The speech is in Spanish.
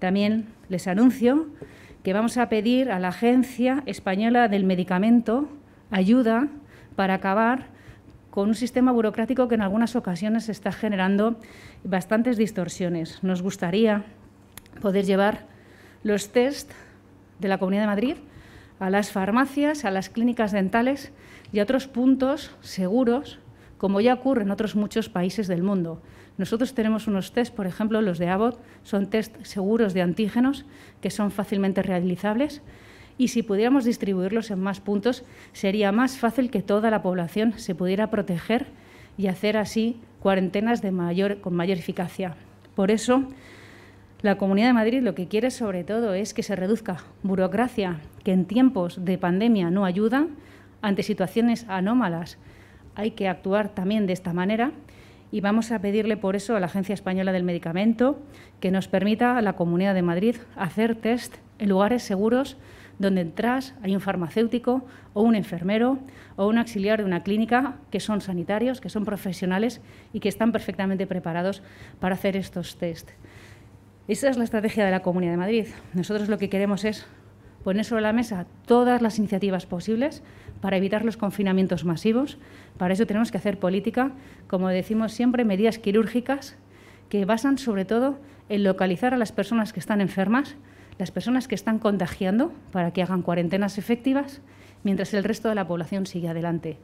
También les anuncio que vamos a pedir a la Agencia Española del Medicamento ayuda para acabar con un sistema burocrático que en algunas ocasiones está generando bastantes distorsiones. Nos gustaría poder llevar los test de la Comunidad de Madrid a las farmacias, a las clínicas dentales y a otros puntos seguros como ya ocurre en otros muchos países del mundo. Nosotros tenemos unos test, por ejemplo, los de Abbott, son test seguros de antígenos que son fácilmente realizables y si pudiéramos distribuirlos en más puntos, sería más fácil que toda la población se pudiera proteger y hacer así cuarentenas con mayor eficacia. Por eso, la Comunidad de Madrid lo que quiere sobre todo es que se reduzca burocracia que en tiempos de pandemia no ayuda ante situaciones anómalas hay que actuar también de esta manera y vamos a pedirle por eso a la Agencia Española del Medicamento que nos permita a la Comunidad de Madrid hacer test en lugares seguros donde entras hay un farmacéutico o un enfermero o un auxiliar de una clínica que son sanitarios, que son profesionales y que están perfectamente preparados para hacer estos test. Esa es la estrategia de la Comunidad de Madrid. Nosotros lo que queremos es poner sobre la mesa todas las iniciativas posibles para evitar los confinamientos masivos. Para eso tenemos que hacer política, como decimos siempre, medidas quirúrgicas que basan sobre todo en localizar a las personas que están enfermas, las personas que están contagiando, para que hagan cuarentenas efectivas, mientras el resto de la población sigue adelante.